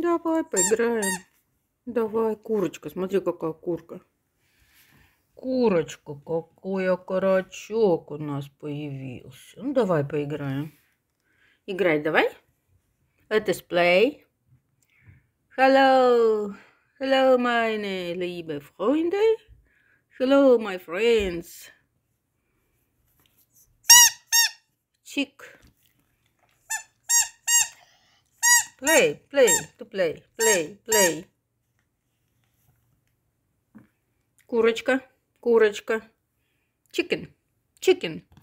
Давай поиграем. Давай, курочка. Смотри, какая курка. Курочка, какой окорочок у нас появился. Ну, давай поиграем. Играй, давай. Let's play. Hello. Hello, meine liebe Freunde. Hello, my friends. Чик. Play, play, to play, play, play. Курочка, курочка. Chicken, chicken.